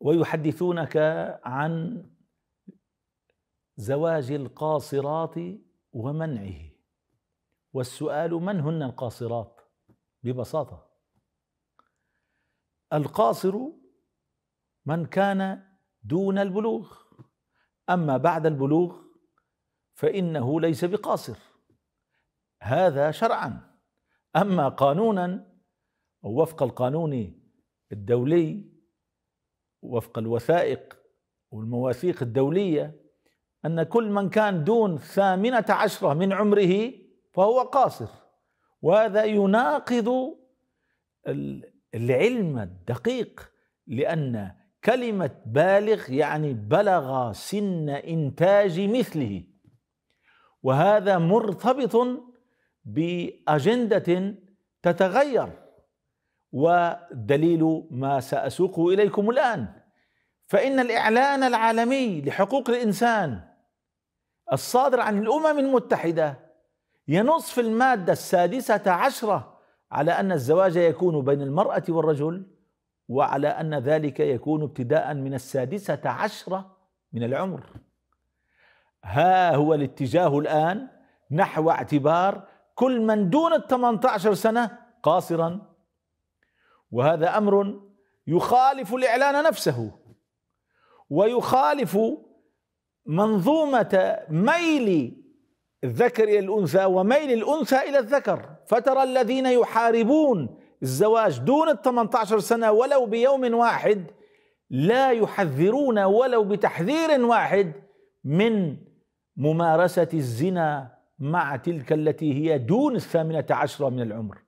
ويحدثونك عن زواج القاصرات ومنعه والسؤال من هن القاصرات ببساطه القاصر من كان دون البلوغ اما بعد البلوغ فانه ليس بقاصر هذا شرعا اما قانونا او وفق القانون الدولي وفق الوثائق والمواثيق الدولية أن كل من كان دون ثامنة عشرة من عمره فهو قاصر وهذا يناقض العلم الدقيق لأن كلمة بالغ يعني بلغ سن إنتاج مثله وهذا مرتبط بأجندة تتغير ودليل ما ساسوقه اليكم الان فان الاعلان العالمي لحقوق الانسان الصادر عن الامم المتحده ينص في الماده السادسه عشره على ان الزواج يكون بين المراه والرجل وعلى ان ذلك يكون ابتداء من السادسه عشره من العمر ها هو الاتجاه الان نحو اعتبار كل من دون ال 18 سنه قاصرا وهذا امر يخالف الاعلان نفسه ويخالف منظومه ميل الذكر الى الانثى وميل الانثى الى الذكر فترى الذين يحاربون الزواج دون ال 18 سنه ولو بيوم واحد لا يحذرون ولو بتحذير واحد من ممارسه الزنا مع تلك التي هي دون الثامنه عشره من العمر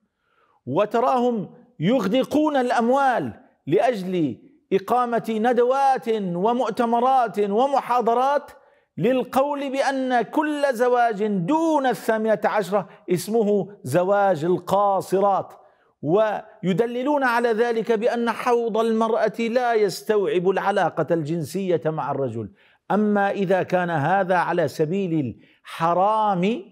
وتراهم يغدقون الأموال لأجل إقامة ندوات ومؤتمرات ومحاضرات للقول بأن كل زواج دون الثامنة عشرة اسمه زواج القاصرات ويدللون على ذلك بأن حوض المرأة لا يستوعب العلاقة الجنسية مع الرجل أما إذا كان هذا على سبيل الحرام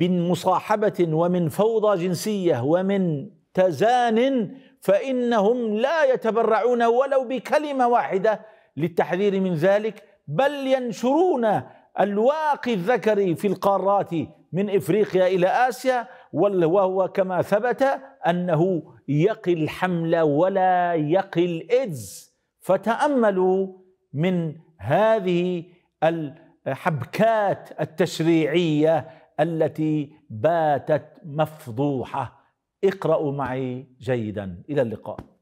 من مصاحبة ومن فوضى جنسية ومن زان فإنهم لا يتبرعون ولو بكلمة واحدة للتحذير من ذلك بل ينشرون الواقي الذكري في القارات من إفريقيا إلى آسيا وهو كما ثبت أنه يقي الحمل ولا يقي الإيدز فتأملوا من هذه الحبكات التشريعية التي باتت مفضوحه اقرأوا معي جيدا إلى اللقاء